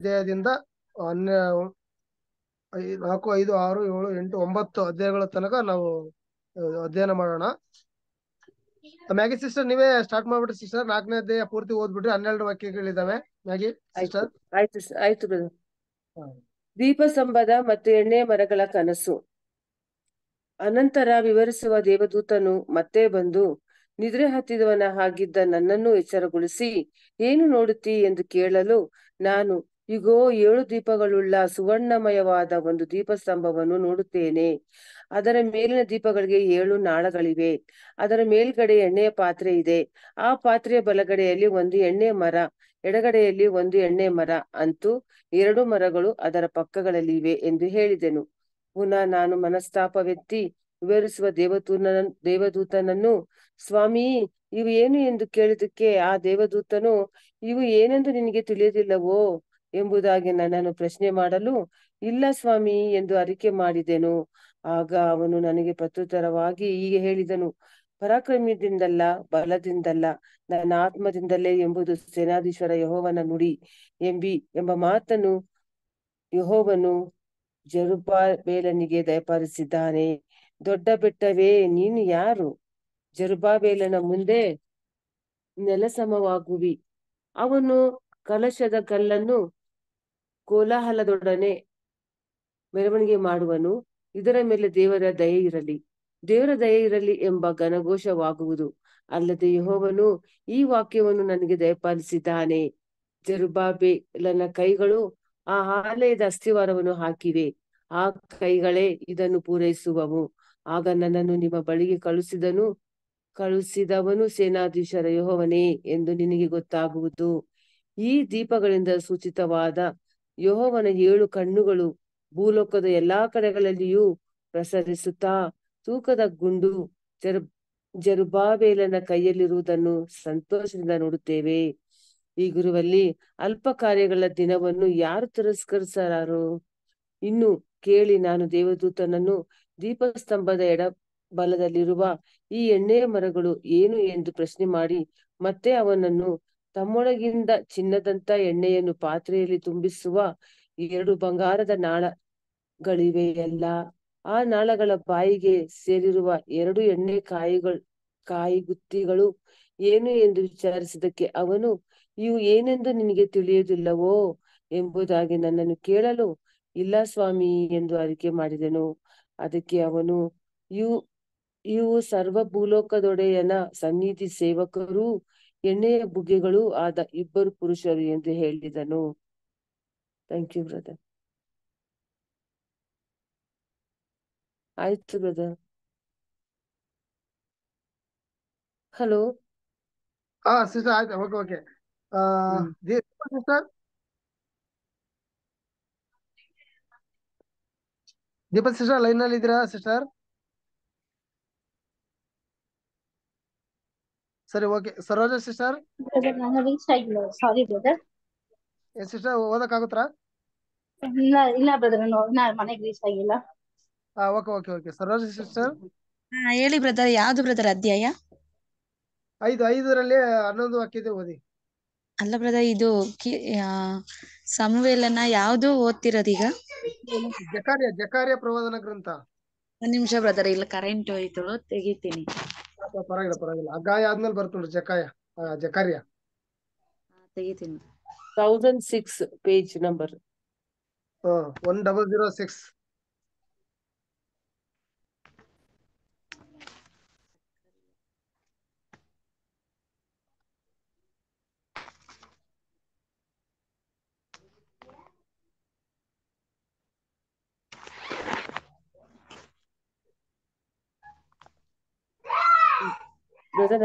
ಅಧ್ಯಾಯದಿಂದ ಹನ್ನೆ ನಾಲ್ಕು ಐದು ಆರು ಏಳು ಎಂಟು ಒಂಬತ್ತು ಅಧ್ಯಾಯಗಳ ತನಕ ನಾವು ಅಧ್ಯಯನ ಮಾಡೋಣ ಮ್ಯಾಗಿ ಸಿಸ್ಟರ್ ನೀವೇ ಸ್ಟಾರ್ಟ್ ಮಾಡ್ಬಿಟ್ರಿ ಸಿಸ್ಟರ್ ನಾಲ್ಕನೇ ಅಧ್ಯಾಯ ಪೂರ್ತಿ ಓದ್ಬಿಟ್ರಿ ಹನ್ನೆರಡು ವಾಕ್ಯಗಳಿದಾವೆ ಮ್ಯಾಗಿ ಸಿಸ್ಟರ್ ಆಯ್ತು ಆಯ್ತು ದೀಪ ಸಂಬದ ಮತ್ತು ಎಣ್ಣೆ ಮರಗಳ ಕನಸು ಅನಂತರ ವಿವರಿಸುವ ದೇವದೂತನು ಮತ್ತೆ ಬಂದು ನಿದ್ರೆ ಹತ್ತಿದವನ ಹಾಗಿದ್ದ ನನ್ನನ್ನು ಎಚ್ಚರಗೊಳಿಸಿ ಏನು ನೋಡುತ್ತಿ ಎಂದು ಕೇಳಲು ನಾನು ಇಗೋ ಏಳು ದೀಪಗಳುಳ್ಳ ಸುವರ್ಣಮಯವಾದ ಒಂದು ದೀಪಸ್ತಂಭವನ್ನು ನೋಡುತ್ತೇನೆ ಅದರ ಮೇಲಿನ ದೀಪಗಳಿಗೆ ಏಳು ನಾಳಗಳಿವೆ ಅದರ ಮೇಲ್ಗಡೆ ಎಣ್ಣೆಯ ಪಾತ್ರೆ ಇದೆ ಆ ಪಾತ್ರೆಯ ಬಲಗಡೆಯಲ್ಲಿ ಒಂದು ಎಣ್ಣೆ ಮರ ಎಡಗಡೆಯಲ್ಲಿ ಒಂದು ಎಣ್ಣೆ ಮರ ಅಂತೂ ಎರಡು ಮರಗಳು ಅದರ ಪಕ್ಕಗಳಲ್ಲಿ ಇವೆ ಎಂದು ಹೇಳಿದೆನು ಪುನಃ ನಾನು ಮನಸ್ತಾಪವೆತ್ತಿ ವಿವರಿಸುವ ದೇವದೂತನ ದೇವದೂತನನ್ನು ಸ್ವಾಮಿ ಇವು ಏನು ಎಂದು ಕೇಳಿದಕ್ಕೆ ಆ ದೇವದೂತನು ಇವು ಏನೆಂದು ನಿನಗೆ ತಿಳಿಯದಿಲ್ಲವೋ ಎಂಬುದಾಗಿ ನನ್ನನ್ನು ಪ್ರಶ್ನೆ ಮಾಡಲು ಇಲ್ಲ ಸ್ವಾಮಿ ಎಂದು ಅರಿಕೆ ಮಾಡಿದೆನು ಆಗ ಅವನು ನನಗೆ ಪ್ರತ್ಯುತ್ತರವಾಗಿ ಹೀಗೆ ಹೇಳಿದನು ಪರಾಕ್ರಮದಿಂದಲ್ಲ ಬಲದಿಂದಲ್ಲ ನನ್ನ ಆತ್ಮದಿಂದಲೇ ಎಂಬುದು ಸೇನಾಧೀಶ್ವರ ಯಹೋವನ ನುಡಿ ಎಂಬಿ ಎಂಬ ಮಾತನ್ನು ಯಹೋವನು ಜರುಬಾಬೇಲನಿಗೆ ಬೇಲನಿಗೆ ದೊಡ್ಡ ಬೆಟ್ಟವೇ ನೀನು ಯಾರು ಜರುಬಾಬೇಲನ ಮುಂದೆ ನೆಲಸಮವಾಗುವಿ ಅವನು ಕಲಶದ ಕಲ್ಲನ್ನು ಕೋಲಾಹಲದೊಡನೆ ಮೆರವಣಿಗೆ ಮಾಡುವನು ಇದರ ಮೇಲೆ ದೇವರ ದಯೆ ಇರಲಿ ದೇವರ ದಯೆ ಇರಲಿ ಎಂಬ ಘನಘೋಷವಾಗುವುದು ಅಲ್ಲದೆ ಯಹೋವನು ಈ ವಾಕ್ಯವನ್ನು ನನಗೆ ದಯಪಾಲಿಸಿದ್ದಾನೆ ನನ್ನ ಕೈಗಳು ಆ ಆಲಯದ ಅಸ್ಥಿವಾರವನ್ನು ಹಾಕಿವೆ ಆ ಕೈಗಳೇ ಇದನ್ನು ಪೂರೈಸುವವು ಆಗ ನನ್ನನ್ನು ನಿಮ್ಮ ಬಳಿಗೆ ಕಳುಹಿಸಿದನು ಕಳುಹಿಸಿದವನು ಸೇನಾಧೀಶರ ಯಹೋವನೇ ಎಂದು ನಿನಗೆ ಗೊತ್ತಾಗುವುದು ಈ ದೀಪಗಳಿಂದ ಸೂಚಿತವಾದ ಯೋಹವನ ಏಳು ಕಣ್ಣುಗಳು ಭೂಲೋಕದ ಎಲ್ಲಾ ಕಡೆಗಳಲ್ಲಿಯೂ ಪ್ರಸರಿಸುತ್ತಾ ತೂಕದ ಗುಂಡು ಜರ್ ಜರುಬಾಬೇಲನ ಕೈಯಲ್ಲಿರುವುದನ್ನು ಸಂತೋಷದಿಂದ ನೋಡುತ್ತೇವೆ ಈ ಗುರುವಲ್ಲಿ ಅಲ್ಪ ಕಾರ್ಯಗಳ ದಿನವನ್ನು ಯಾರು ತಿರಸ್ಕರಿಸಲಾರು ಇನ್ನು ಕೇಳಿ ನಾನು ದೇವದೂತನನ್ನು ದೀಪಸ್ತಂಭದ ಎಡ ಬಲದಲ್ಲಿರುವ ಈ ಎಣ್ಣೆಯ ಮರಗಳು ಏನು ಎಂದು ಪ್ರಶ್ನೆ ಮಾಡಿ ಮತ್ತೆ ಅವನನ್ನು ತಮ್ಮೊಳಗಿಂದ ಚಿನ್ನದಂತ ಎಣ್ಣೆಯನ್ನು ಪಾತ್ರೆಯಲ್ಲಿ ತುಂಬಿಸುವ ಎರಡು ಬಂಗಾರದ ನಾಳಗಳಿವೆಯಲ್ಲ ಆ ನಾಳಗಳ ಬಾಯಿಗೆ ಸೇರಿರುವ ಎರಡು ಎಣ್ಣೆ ಕಾಯಿಗಳು ಕಾಯಿ ಗುತ್ತಿಗಳು ಏನು ಎಂದು ವಿಚಾರಿಸಿದಕ್ಕೆ ಅವನು ಇವು ಏನೆಂದು ನಿನಗೆ ತಿಳಿಯುವುದಿಲ್ಲವೋ ಎಂಬುದಾಗಿ ನನ್ನನ್ನು ಕೇಳಲು ಇಲ್ಲ ಸ್ವಾಮಿ ಎಂದು ಅರಿಕೆ ಮಾಡಿದನು ಅದಕ್ಕೆ ಅವನು ಇವು ಇವು ಸರ್ವ ಭೂಲೋಕದೊಡೆಯನ ಸನ್ನಿಧಿ ಸೇವಕರು ಎಣ್ಣೆಯ ಬುಗ್ಗೆಗಳು ಆದ ಇಬ್ಬರು ಪುರುಷರು ಎಂದು ಹೇಳಿದನು ಥ್ಯಾಂಕ್ ಯು ಬ್ರದರ್ ಆಯ್ತು ಬ್ರದರ್ ಹಲೋ ಹಾ ಸಿಸ್ಟರ್ ಆಯ್ತು okay okay sister Deepa sister line ಅಲ್ಲಿ ಇದ್ದೀರಾ ಸಿಸ್ಟರ್ ಸರಿ ಓಕೆ ಸರೋಜ ಸಿಸ್ಟರ್ ನಾನು ರೀಚ್ ಆಗಿಲ್ಲ ಸಾರಿ ಬ್ರದರ್ ಸಿಸ್ಟರ್ ಓದಕ್ಕಾಗುತ್ತಾ ಇಲ್ಲ ಇಲ್ಲ ಬ್ರದರ್ ನಾನು ಮನೆಗೆ ರೀಚ್ ಆಗಿಲ್ಲ ಹಾ okay okay okay Saroja sister ಹಾ ಹೇಳಿ ಬ್ರದರ್ ಯಾವ್ದು ಬ್ರದರ್ ಅಧ್ಯಾಯ ಐದು ಐದರಲ್ಲಿ ಹನ್ನೊಂದು ವಾಕ್ಯತೆ ಓದಿ ಅಲ್ಲ ಬ್ರದರ್ ಇದು ಸಮವೇಲನ ಯಾವ್ದು ಓದ್ತಿರೋದು ಈಗ ಜಕಾರ್ಯ ಜಕಾರ್ಯ ಪ್ರವಾದನ ಗ್ರಂಥ ಒಂದ್ ನಿಮಿಷ ಬ್ರದರ್ ಇಲ್ಲ ಕರೆಂಟ್ ಹೋಯ್ತು ತೆಗಿತೀನಿ ಪರವಾಗಿಲ್ಲ ಪರವಾಗಿಲ್ಲ ಅಗಾಯ ಆದ್ಮೇಲೆ ಬರ್ತನ್ರಿ ಜಕಾಯ ಜಕಾರ್ಯ ತೆಗಿತೀನಿ thousand six page number one double zero six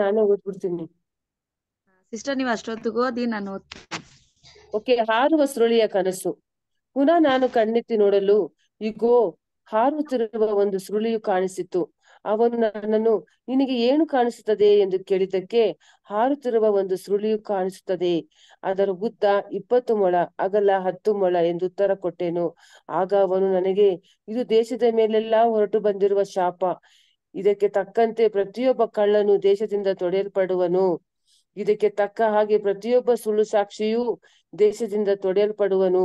ನಾನೇ ಓದ್ಬಿಡ್ತೀನಿ ಸಿಸ್ಟರ್ ನೀವು ಅಷ್ಟೊತ್ತಿಗೆ ಓದಿ ನಾನು ಓಕೆ ಹಾರುವ ಸುರುಳಿಯ ಕನಸು ಪುನಃ ನಾನು ಕಣ್ಣೆತ್ತಿ ನೋಡಲು ಇಗೋ ಹಾರುತ್ತಿರುವ ಒಂದು ಸುರುಳಿಯು ಕಾಣಿಸಿತು ಅವನು ನನ್ನನ್ನು ನಿನಗೆ ಏನು ಕಾಣಿಸುತ್ತದೆ ಎಂದು ಕೇಳಿದ್ದಕ್ಕೆ ಹಾರುತ್ತಿರುವ ಒಂದು ಸುರುಳಿಯು ಕಾಣಿಸುತ್ತದೆ ಅದರ ಉದ್ದ ಇಪ್ಪತ್ತು ಮೊಳ ಅಗಲ ಹತ್ತು ಮೊಳ ಎಂದು ಉತ್ತರ ಕೊಟ್ಟೆನು ಆಗ ಅವನು ನನಗೆ ಇದು ದೇಶದ ಮೇಲೆಲ್ಲಾ ಹೊರಟು ಬಂದಿರುವ ಶಾಪ ಇದಕ್ಕೆ ತಕ್ಕಂತೆ ಪ್ರತಿಯೊಬ್ಬ ಕಳ್ಳನು ದೇಶದಿಂದ ತೊಡೆಯಲ್ಪಡುವನು ಇದಕ್ಕೆ ತಕ್ಕ ಹಾಗೆ ಪ್ರತಿಯೊಬ್ಬ ಸುಳ್ಳು ಸಾಕ್ಷಿಯೂ ದೇಶದಿಂದ ತೊಡೆಯಲ್ಪಡುವನು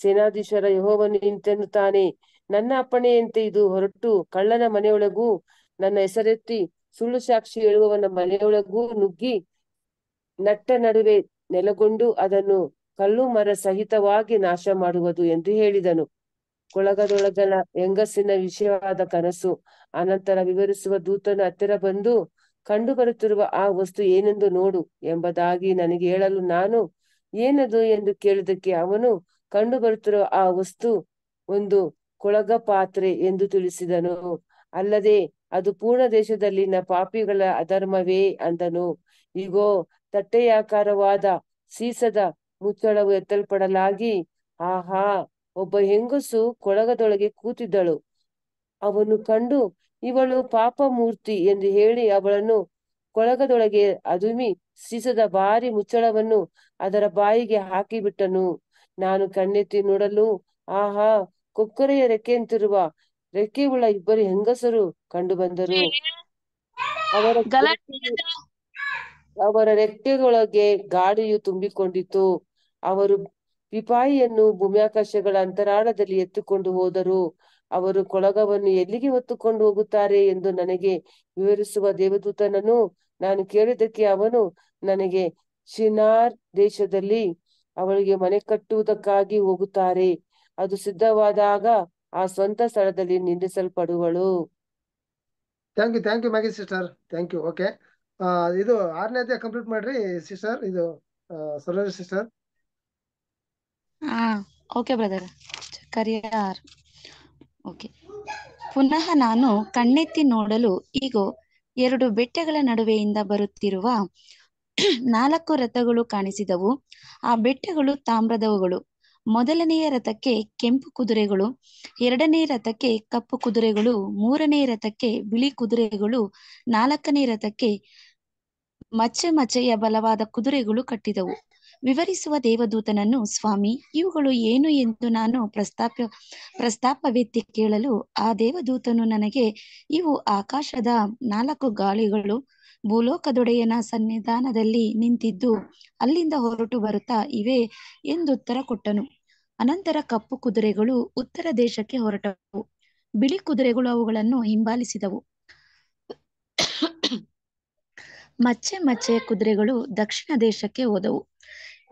ಸೇನಾಧೀಶರ ಯಹೋವನು ಇಂತೆನ್ನುತ್ತಾನೆ ನನ್ನ ಅಪ್ಪಣೆಯಂತೆ ಇದು ಹೊರಟು ಕಳ್ಳನ ಮನೆಯೊಳಗೂ ನನ್ನ ಹೆಸರೆತ್ತಿ ಸುಳ್ಳು ಸಾಕ್ಷಿ ಹೇಳುವವನ ಮನೆಯೊಳಗೂ ನುಗ್ಗಿ ನಟ್ಟ ನಡುವೆ ನೆಲಗೊಂಡು ಅದನ್ನು ಕಲ್ಲು ಮರ ಸಹಿತವಾಗಿ ನಾಶ ಮಾಡುವುದು ಎಂದು ಹೇಳಿದನು ಕೊಳಗದೊಳಗನ ಹೆಂಗಸಿನ ವಿಷಯವಾದ ಕನಸು ಅನಂತರ ವಿವರಿಸುವ ದೂತನು ಹತ್ತಿರ ಬಂದು ಕಂಡು ಬರುತ್ತಿರುವ ಆ ವಸ್ತು ಏನೆಂದು ನೋಡು ಎಂಬುದಾಗಿ ನನಗೆ ಹೇಳಲು ನಾನು ಏನದು ಎಂದು ಕೇಳಿದಕ್ಕೆ ಅವನು ಕಂಡು ಬರುತ್ತಿರುವ ಆ ವಸ್ತು ಒಂದು ಕೊಳಗ ಪಾತ್ರೆ ಎಂದು ತಿಳಿಸಿದನು ಅಲ್ಲದೆ ಅದು ಪೂರ್ಣ ದೇಶದಲ್ಲಿನ ಪಾಪಿಗಳ ಅಧರ್ಮವೇ ಅಂದನು ಈಗೋ ತಟ್ಟೆಯಾಕಾರವಾದ ಸೀಸದ ಮುಚ್ಚಳವು ಎತ್ತಲ್ಪಡಲಾಗಿ ಆಹಾ ಒಬ್ಬ ಹೆಂಗಸು ಕೊಳಗದೊಳಗೆ ಕೂತಿದ್ದಳು ಅವನು ಕಂಡು ಇವಳು ಪಾಪ ಮೂರ್ತಿ ಎಂದು ಹೇಳಿ ಅವಳನ್ನು ಕೊಳಗದೊಳಗೆ ಅದುಮಿ ಸೀಸದ ಭಾರಿ ಮುಚ್ಚಳವನ್ನು ಅದರ ಬಾಯಿಗೆ ಹಾಕಿಬಿಟ್ಟನು ನಾನು ಕಣ್ಣೆತ್ತಿ ನೋಡಲು ಆಹಾ ಕೊಕ್ಕರೆಯ ರೆಕ್ಕೆಯಂತಿರುವ ರೆಕ್ಕೆ ಉಳ್ಳ ಇಬ್ಬರು ಹೆಂಗಸರು ಕಂಡು ಬಂದರು ಅವರ ಅವರ ರೆಕ್ಕೆಗಳೊಳಗೆ ಗಾಡಿಯು ತುಂಬಿಕೊಂಡಿತು ಅವರು ಪಿಪಾಯಿಯನ್ನು ಭೂಮ್ಯಾಕಾಶಗಳ ಅಂತರಾಳದಲ್ಲಿ ಎತ್ತುಕೊಂಡು ಹೋದರು ಅವರು ಕೊಳಗವನ್ನು ಎಲ್ಲಿಗೆ ಹೊತ್ತುಕೊಂಡು ಹೋಗುತ್ತಾರೆ ಎಂದು ನನಗೆ ವಿವರಿಸುವ ದೇವದೂತನನ್ನು ನಾನು ಕೇಳಿದಕ್ಕೆ ಅವನು ನನಗೆ ಶಿನಾರ್ ದೇಶದಲ್ಲಿ ಅವಳಿಗೆ ಮನೆ ಕಟ್ಟುವುದಕ್ಕಾಗಿ ಹೋಗುತ್ತಾರೆ ಅದು ಸಿದ್ಧವಾದಾಗ ಆ ಸ್ವಂತ ಸ್ಥಳದಲ್ಲಿ ನಿಂದಿಸಲ್ಪಡುವಳು thank you thank you Maggie sister thank you okay ಇದು ಆರನೇ ಕಂಪ್ಲೀಟ್ ಮಾಡ್ರಿ ಸಿಸ್ಟರ್ ಇದು ಸರೋಜ uh, ಸಿಸ್ಟರ್ ಹಾ ಓಕೆ ಬ್ರದರ್ ಕರಿಯಾರ್ ಓಕೆ ಪುನಃ ನಾನು ಕಣ್ಣೆತ್ತಿ ನೋಡಲು ಈಗ ಎರಡು ಬೆಟ್ಟಗಳ ನಡುವೆಯಿಂದ ಬರುತ್ತಿರುವ ನಾಲ್ಕು ರಥಗಳು ಕಾಣಿಸಿದವು ಆ ಬೆಟ್ಟಗಳು ತಾಮ್ರದವುಗಳು ಮೊದಲನೆಯ ರಥಕ್ಕೆ ಕೆಂಪು ಕುದುರೆಗಳು ಎರಡನೇ ರಥಕ್ಕೆ ಕಪ್ಪು ಕುದುರೆಗಳು ಮೂರನೇ ರಥಕ್ಕೆ ಬಿಳಿ ಕುದುರೆಗಳು ನಾಲ್ಕನೇ ರಥಕ್ಕೆ ಮಚ್ಚೆ ಮಚ್ಚೆಯ ಬಲವಾದ ಕುದುರೆಗಳು ಕಟ್ಟಿದವು ವಿವರಿಸುವ ದೇವದೂತನನ್ನು ಸ್ವಾಮಿ ಇವುಗಳು ಏನು ಎಂದು ನಾನು ಪ್ರಸ್ತಾಪ ಪ್ರಸ್ತಾಪವೆತ್ತಿ ಕೇಳಲು ಆ ದೇವದೂತನು ನನಗೆ ಇವು ಆಕಾಶದ ನಾಲ್ಕು ಗಾಳಿಗಳು ಭೂಲೋಕದೊಡೆಯನ ಸನ್ನಿಧಾನದಲ್ಲಿ ನಿಂತಿದ್ದು ಅಲ್ಲಿಂದ ಹೊರಟು ಬರುತ್ತಾ ಇವೆ ಎಂದು ಉತ್ತರ ಕೊಟ್ಟನು ಅನಂತರ ಕಪ್ಪು ಕುದುರೆಗಳು ಉತ್ತರ ದೇಶಕ್ಕೆ ಹೊರಟವು ಬಿಳಿ ಕುದುರೆಗಳು ಅವುಗಳನ್ನು ಹಿಂಬಾಲಿಸಿದವು ಮಚ್ಚೆ ಮಚ್ಚೆ ಕುದುರೆಗಳು ದಕ್ಷಿಣ ದೇಶಕ್ಕೆ ಹೋದವು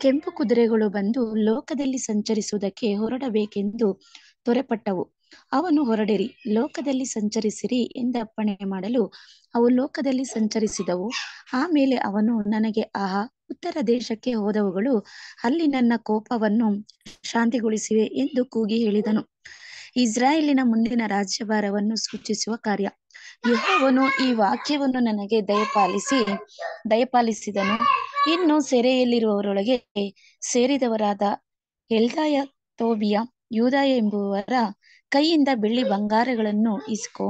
ಕೆಂಪು ಕುದುರೆಗಳು ಬಂದು ಲೋಕದಲ್ಲಿ ಸಂಚರಿಸುವುದಕ್ಕೆ ಹೊರಡಬೇಕೆಂದು ತೊರೆಪಟ್ಟವು ಅವನು ಹೊರಡಿರಿ ಲೋಕದಲ್ಲಿ ಸಂಚರಿಸಿರಿ ಎಂದಪ್ಪಣೆ ಮಾಡಲು ಅವು ಲೋಕದಲ್ಲಿ ಸಂಚರಿಸಿದವು ಆಮೇಲೆ ಅವನು ನನಗೆ ಆಹಾ ಉತ್ತರ ದೇಶಕ್ಕೆ ಹೋದವುಗಳು ಅಲ್ಲಿ ನನ್ನ ಕೋಪವನ್ನು ಶಾಂತಿಗೊಳಿಸಿವೆ ಎಂದು ಕೂಗಿ ಹೇಳಿದನು ಇಸ್ರಾಯೇಲಿನ ಮುಂದಿನ ರಾಜ್ಯಭಾರವನ್ನು ಸೂಚಿಸುವ ಕಾರ್ಯ ಯಹೋವನು ಈ ವಾಕ್ಯವನ್ನು ನನಗೆ ದಯಪಾಲಿಸಿ ದಯಪಾಲಿಸಿದನು ಇನ್ನು ಸೆರೆಯಲ್ಲಿರುವವರೊಳಗೆ ಸೇರಿದವರಾದ ಎಲ್ದಾಯ ತೋಬಿಯ ಯೂದಾಯ ಎಂಬುವರ ಕೈಯಿಂದ ಬೆಳ್ಳಿ ಬಂಗಾರಗಳನ್ನು ಇಸ್ಕೋ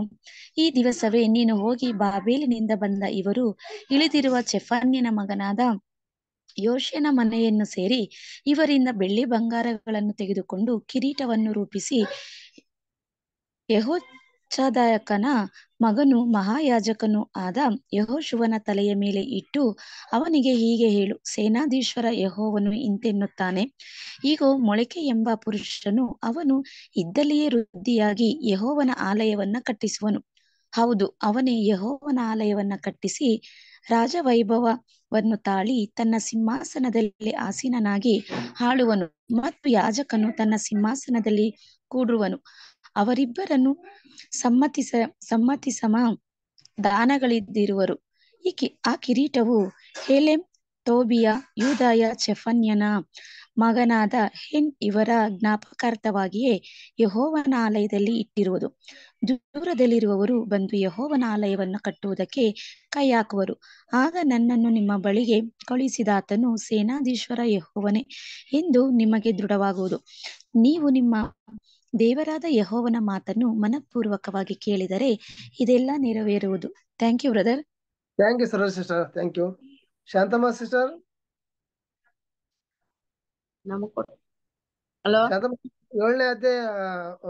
ಈ ದಿವಸವೇ ನೀನು ಹೋಗಿ ಬಾಬೇಲಿನಿಂದ ಬಂದ ಇವರು ಇಳಿದಿರುವ ಚೆಫಾನ್ಯನ ಮಗನಾದ ಯೋಶನ ಮನೆಯನ್ನು ಸೇರಿ ಇವರಿಂದ ಬೆಳ್ಳಿ ಬಂಗಾರಗಳನ್ನು ತೆಗೆದುಕೊಂಡು ಕಿರೀಟವನ್ನು ರೂಪಿಸಿ ಯಹೋ ಸಾಕ್ಷಾದಾಯಕನ ಮಗನು ಮಹಾಯಾಜಕನು ಆದ ಯಹೋಶುವನ ತಲೆಯ ಮೇಲೆ ಇಟ್ಟು ಅವನಿಗೆ ಹೀಗೆ ಹೇಳು ಸೇನಾಧೀಶ್ವರ ಯಹೋವನು ಇಂತೆನ್ನುತ್ತಾನೆ ಈಗ ಮೊಳಕೆ ಎಂಬ ಪುರುಷನು ಅವನು ಇದ್ದಲ್ಲಿಯೇ ವೃದ್ಧಿಯಾಗಿ ಯಹೋವನ ಆಲಯವನ್ನ ಕಟ್ಟಿಸುವನು ಹೌದು ಅವನೇ ಯಹೋವನ ಆಲಯವನ್ನ ಕಟ್ಟಿಸಿ ರಾಜವೈಭವವನ್ನು ತಾಳಿ ತನ್ನ ಸಿಂಹಾಸನದಲ್ಲಿ ಆಸೀನನಾಗಿ ಆಳುವನು ಮತ್ತು ಯಾಜಕನು ತನ್ನ ಸಿಂಹಾಸನದಲ್ಲಿ ಕೂಡುವನು ಅವರಿಬ್ಬರನ್ನು ಸಮ್ಮತಿಸ ಸಮ್ಮತಿಸಮ ದಾನಗಳಿದ್ದಿರುವರು ಈ ಕಿ ಆ ಕಿರೀಟವು ಹೇಲೆಂ ತೋಬಿಯ ಯೂದಾಯ ಚೆಫನ್ಯನ ಮಗನಾದ ಹೆನ್ ಇವರ ಜ್ಞಾಪಕಾರ್ಥವಾಗಿಯೇ ಯಹೋವನ ಆಲಯದಲ್ಲಿ ಇಟ್ಟಿರುವುದು ದೂರದಲ್ಲಿರುವವರು ಬಂದು ಯಹೋವನ ಆಲಯವನ್ನು ಕಟ್ಟುವುದಕ್ಕೆ ಕೈ ಹಾಕುವರು ಆಗ ನನ್ನನ್ನು ನಿಮ್ಮ ಬಳಿಗೆ ಆತನು ಸೇನಾಧೀಶ್ವರ ಯಹೋವನೇ ಎಂದು ನಿಮಗೆ ದೃಢವಾಗುವುದು ನೀವು ನಿಮ್ಮ ದೇವರಾದ ಯಹೋವನ ಮಾತನ್ನು ಮನಪೂರ್ವಕವಾಗಿ ಕೇಳಿದರೆ ಇದೆಲ್ಲ ನೆರವೇರುವುದು thank you brother thank you sir sister thank you Shanthamma sister hello ಏಳನೇ ಅಧ್ಯಾಯ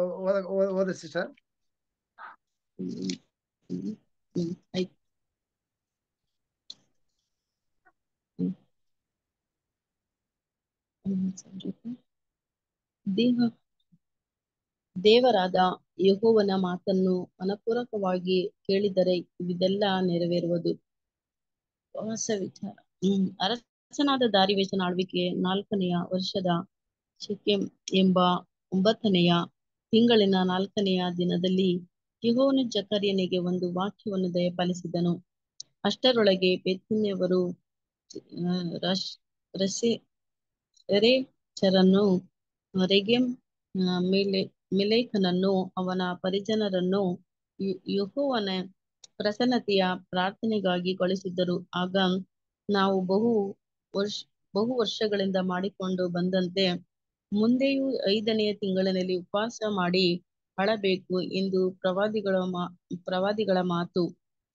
ಓದ ಸಿಸ್ಟರ್ ದೇಹ ದೇವರಾದ ಯಹೋವನ ಮಾತನ್ನು ಮನಪೂರ್ವಕವಾಗಿ ಕೇಳಿದರೆ ಇದೆಲ್ಲ ನೆರವೇರುವುದು ಹೊಸ ವಿಚಾರ ಹ್ಮ್ ಅರಸನಾದ ಆಳ್ವಿಕೆ ನಾಲ್ಕನೆಯ ವರ್ಷದ ಶೆಕೆಂ ಎಂಬ ಒಂಬತ್ತನೆಯ ತಿಂಗಳಿನ ನಾಲ್ಕನೆಯ ದಿನದಲ್ಲಿ ಯಹೋವನ ಜಕರ್ಯನಿಗೆ ಒಂದು ವಾಕ್ಯವನ್ನು ದಯಪಾಲಿಸಿದನು ಅಷ್ಟರೊಳಗೆ ಬೆತ್ತಿನವರು ರಸೆ ರೆಗೆಂ ಮೇಲೆ ಮಿಲೇಖನನ್ನು ಅವನ ಪರಿಜನರನ್ನು ಯಹೋವನ ಪ್ರಸನ್ನತೆಯ ಪ್ರಾರ್ಥನೆಗಾಗಿ ಕಳಿಸಿದ್ದರು ಆಗ ನಾವು ಬಹು ವರ್ಷ ಬಹು ವರ್ಷಗಳಿಂದ ಮಾಡಿಕೊಂಡು ಬಂದಂತೆ ಮುಂದೆಯೂ ಐದನೆಯ ತಿಂಗಳಿನಲ್ಲಿ ಉಪವಾಸ ಮಾಡಿ ಅಳಬೇಕು ಎಂದು ಪ್ರವಾದಿಗಳ ಮಾ ಪ್ರವಾದಿಗಳ ಮಾತು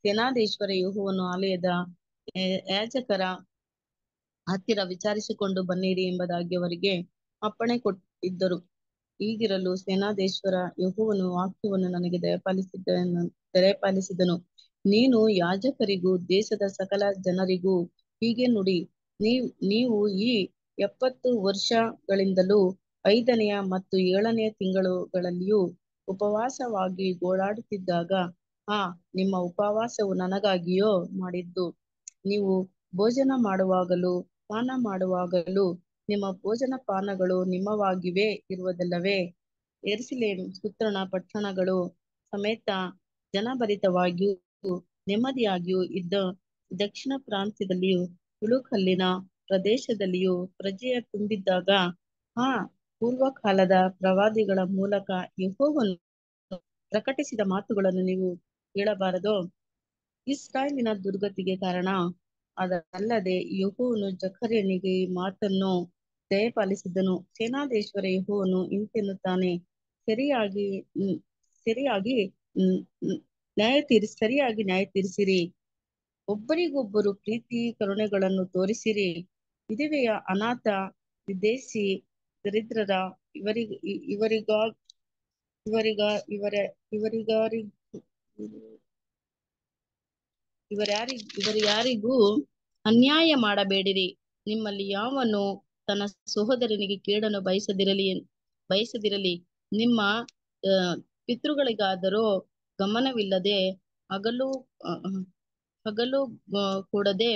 ಸೇನಾದೇಶ್ವರ ಯೋಹವನ್ನು ಆಲಯದ ಯಾಜಕರ ಹತ್ತಿರ ವಿಚಾರಿಸಿಕೊಂಡು ಬನ್ನಿರಿ ಎಂಬುದಾಗಿ ಅವರಿಗೆ ಅಪ್ಪಣೆ ಕೊಟ್ಟಿದ್ದರು ಹೀಗಿರಲು ಸೇನಾದೇಶ್ವರ ಯೋಗವನ್ನು ವಾಕ್ಯವನ್ನು ನನಗೆ ದಯಪಾಲಿಸಿದ್ದನು ದಯಪಾಲಿಸಿದನು ನೀನು ಯಾಜಕರಿಗೂ ದೇಶದ ಸಕಲ ಜನರಿಗೂ ಹೀಗೆ ನುಡಿ ನೀವು ನೀವು ಈ ಎಪ್ಪತ್ತು ವರ್ಷಗಳಿಂದಲೂ ಐದನೆಯ ಮತ್ತು ಏಳನೆಯ ತಿಂಗಳುಗಳಲ್ಲಿಯೂ ಉಪವಾಸವಾಗಿ ಗೋಳಾಡುತ್ತಿದ್ದಾಗ ಆ ನಿಮ್ಮ ಉಪವಾಸವು ನನಗಾಗಿಯೋ ಮಾಡಿದ್ದು ನೀವು ಭೋಜನ ಮಾಡುವಾಗಲೂ ಪಾನ ಮಾಡುವಾಗಲೂ ನಿಮ್ಮ ಭೋಜನ ಪಾನಗಳು ನಿಮ್ಮವಾಗಿವೆ ಇರುವುದಲ್ಲವೇ ಎರ್ಸಿಲೆನ್ ಸುತ್ತಣ ಪಟ್ಟಣಗಳು ಸಮೇತ ಜನಭರಿತವಾಗಿಯೂ ನೆಮ್ಮದಿಯಾಗಿಯೂ ಇದ್ದ ದಕ್ಷಿಣ ಪ್ರಾಂತ್ಯದಲ್ಲಿಯೂ ತುಳುಕಲ್ಲಿನ ಪ್ರದೇಶದಲ್ಲಿಯೂ ಪ್ರಜೆಯ ತುಂಬಿದ್ದಾಗ ಆ ಪೂರ್ವಕಾಲದ ಪ್ರವಾದಿಗಳ ಮೂಲಕ ಯಹೋವನ್ನು ಪ್ರಕಟಿಸಿದ ಮಾತುಗಳನ್ನು ನೀವು ಹೇಳಬಾರದು ಇಸ್ರಾಯೇಲಿನ ದುರ್ಗತಿಗೆ ಕಾರಣ ಅದಲ್ಲದೆ ಯಹೋವನು ಜಖರನಿಗೆ ಈ ಮಾತನ್ನು ದಯಪಾಲಿಸಿದನು ಸೇನಾದೇಶ್ವರ ಯಹೋವನು ಇಂತೆನ್ನುತ್ತಾನೆ ಸರಿಯಾಗಿ ಸರಿಯಾಗಿ ನ್ಯಾಯ ತೀರಿಸಿ ಸರಿಯಾಗಿ ನ್ಯಾಯ ತೀರಿಸಿರಿ ಒಬ್ಬರಿಗೊಬ್ಬರು ಪ್ರೀತಿ ಕರುಣೆಗಳನ್ನು ತೋರಿಸಿರಿ ವಿಧವೆಯ ಅನಾಥ ವಿದೇಶಿ ದರಿದ್ರರ ಇವರಿ ಇವರಿಗ ಇವರಿಗ ಇವರ ಇವರಿಗಾರಿ ಇವರ್ಯಾರಿ ಇವರ್ಯಾರಿಗೂ ಅನ್ಯಾಯ ಮಾಡಬೇಡಿರಿ ನಿಮ್ಮಲ್ಲಿ ಯಾವನು ತನ್ನ ಸಹೋದರನಿಗೆ ಕೇಡನ್ನು ಬಯಸದಿರಲಿ ಬಯಸದಿರಲಿ ನಿಮ್ಮ ಪಿತೃಗಳಿಗಾದರೂ ಗಮನವಿಲ್ಲದೆ ಹಗಲು ಹಗಲು ಕೊಡದೆ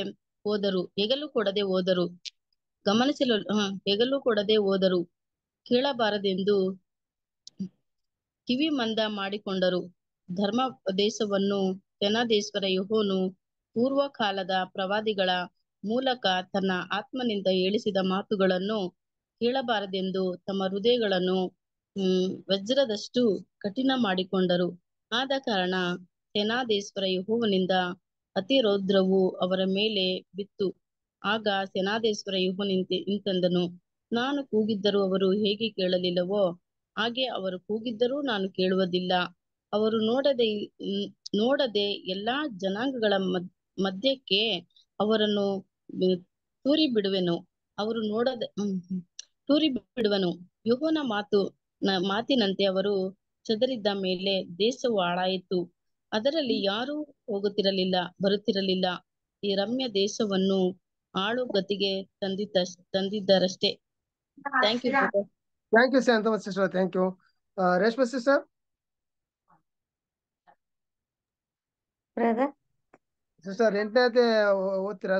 ಹೋದರು ಹೆಗಲು ಕೊಡದೆ ಹೋದರು ಗಮನಿಸಲು ಹೆಗಲು ಕೊಡದೆ ಹೋದರು ಕೇಳಬಾರದೆಂದು ಕಿವಿ ಮಂದ ಮಾಡಿಕೊಂಡರು ಧರ್ಮ ದೇಶವನ್ನು ಸೇನಾಧೀಶ್ವರ ಪೂರ್ವ ಕಾಲದ ಪ್ರವಾದಿಗಳ ಮೂಲಕ ತನ್ನ ಆತ್ಮನಿಂದ ಹೇಳಿಸಿದ ಮಾತುಗಳನ್ನು ಕೇಳಬಾರದೆಂದು ತಮ್ಮ ಹೃದಯಗಳನ್ನು ಹ್ಮ್ ವಜ್ರದಷ್ಟು ಕಠಿಣ ಮಾಡಿಕೊಂಡರು ಆದ ಕಾರಣ ಸೇನಾಧೀಶ್ವರ ಯಹೋವನಿಂದ ರೌದ್ರವು ಅವರ ಮೇಲೆ ಬಿತ್ತು ಆಗ ಸೇನಾದೇಶ್ವರ ಯಹೋನಿಂತೆ ಇಂತಂದನು ನಾನು ಕೂಗಿದ್ದರೂ ಅವರು ಹೇಗೆ ಕೇಳಲಿಲ್ಲವೋ ಹಾಗೆ ಅವರು ಕೂಗಿದ್ದರೂ ನಾನು ಕೇಳುವುದಿಲ್ಲ ಅವರು ನೋಡದೆ ನೋಡದೆ ಎಲ್ಲಾ ಜನಾಂಗಗಳ ಮಧ್ಯಕ್ಕೆ ಅವರನ್ನು ತೂರಿ ಬಿಡುವೆನು ಅವರು ನೋಡದ ತೂರಿ ಬಿಡುವನು ಯೋಹನ ಮಾತು ಮಾತಿನಂತೆ ಅವರು ಚದರಿದ್ದ ಮೇಲೆ ದೇಶವು ಹಾಳಾಯಿತು ಅದರಲ್ಲಿ ಯಾರೂ ಹೋಗುತ್ತಿರಲಿಲ್ಲ ಬರುತ್ತಿರಲಿಲ್ಲ ಈ ರಮ್ಯ ದೇಶವನ್ನು ಆಳು ಗತಿಗೆ ತಂದಿದ್ದ ತಂದಿದ್ದಾರಷ್ಟೇ thank you thank you sister thank you Reshma sister sister ಎಂಟನೇ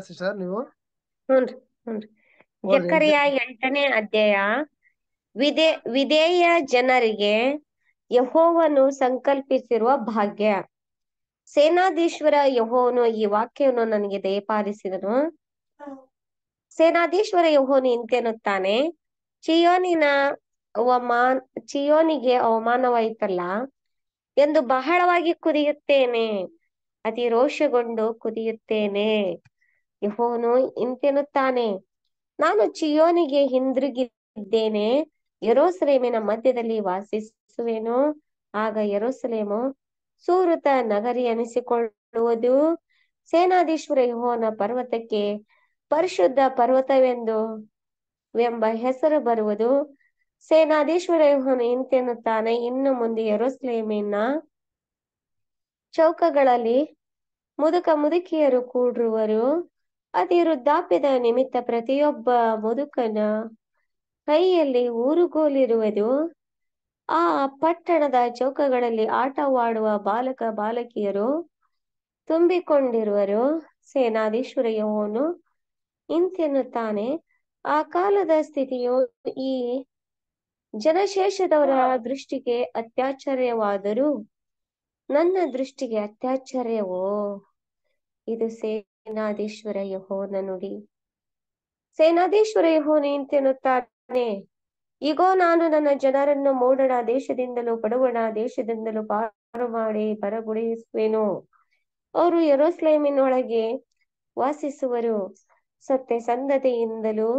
ಸಿಸ್ಟರ್ ನೀವು ಹ್ಞೂ ಎಂಟನೇ ಅಧ್ಯಾಯ ವಿದೇ ವಿಧೇಯ ಜನರಿಗೆ ಯಹೋವನು ಸಂಕಲ್ಪಿಸಿರುವ ಭಾಗ್ಯ ಸೇನಾಧೀಶ್ವರ ಯಹೋನು ಈ ವಾಕ್ಯವನ್ನು ನನಗೆ ದಯಪಾಲಿಸಿದನು ಸೇನಾಧೀಶ್ವರ ಯಹೋನು ಇಂತೆನ್ನುತ್ತಾನೆ ಚಿಯೋನಿನ ಅವಮಾನ್ ಚಿಯೋನಿಗೆ ಅವಮಾನವಾಯಿತಲ್ಲ ಎಂದು ಬಹಳವಾಗಿ ಕುದಿಯುತ್ತೇನೆ ಅತಿ ರೋಷಗೊಂಡು ಕುದಿಯುತ್ತೇನೆ ಯಹೋನು ಇಂತೆನ್ನುತ್ತಾನೆ ನಾನು ಚಿಯೋನಿಗೆ ಹಿಂದಿರುಗಿದ್ದೇನೆ ಯರೋಸಲೇಮಿನ ಮಧ್ಯದಲ್ಲಿ ವಾಸಿಸುವೆನು ಆಗ ಯರೋಸಲೇಮು ಸೂರತ ನಗರಿ ಅನಿಸಿಕೊಳ್ಳುವುದು ಸೇನಾಧೀಶ್ವರ ಯಹೋನ ಪರ್ವತಕ್ಕೆ ಪರಿಶುದ್ಧ ಪರ್ವತವೆಂದು ಎಂಬ ಹೆಸರು ಬರುವುದು ಸೇನಾಧೀಶ್ವರ ಯೋಹನ ಇಂತೆನ್ನುತ್ತಾನೆ ಇನ್ನು ಮುಂದೆ ಯರೋಸಲೇಮಿನ ಚೌಕಗಳಲ್ಲಿ ಮುದುಕ ಮುದುಕಿಯರು ಕೂಡುವರು ವೃದ್ಧಾಪ್ಯದ ನಿಮಿತ್ತ ಪ್ರತಿಯೊಬ್ಬ ಮುದುಕನ ಕೈಯಲ್ಲಿ ಊರುಗೋಲಿರುವುದು ಆ ಪಟ್ಟಣದ ಚೌಕಗಳಲ್ಲಿ ಆಟವಾಡುವ ಬಾಲಕ ಬಾಲಕಿಯರು ತುಂಬಿಕೊಂಡಿರುವರು ಸೇನಾಧೀಶ್ವರ ಯೋನು ಇಂತೆನ್ನುತ್ತಾನೆ ಆ ಕಾಲದ ಸ್ಥಿತಿಯು ಈ ಜನಶೇಷದವರ ದೃಷ್ಟಿಗೆ ಅತ್ಯಾಚಾರ್ಯವಾದರೂ ನನ್ನ ದೃಷ್ಟಿಗೆ ಅತ್ಯಾಚಾರ್ಯವೋ ಇದು ಸೇನಾದೇಶ್ವರ ಯಹೋನ ನುಡಿ ಸೇನಾದೇಶ್ವರ ಯಹೋನೆ ಇಂತೆನ್ನುತ್ತಾನೆ ಈಗೋ ನಾನು ನನ್ನ ಜನರನ್ನು ಮೂಡಣ ದೇಶದಿಂದಲೂ ಪಡುವಣ ದೇಶದಿಂದಲೂ ಪಾರು ಮಾಡಿ ಬರಗುಡಿಸುವೆನು ಅವರು ಒಳಗೆ ವಾಸಿಸುವರು ಸತ್ಯ ಸಂದತೆಯಿಂದಲೂ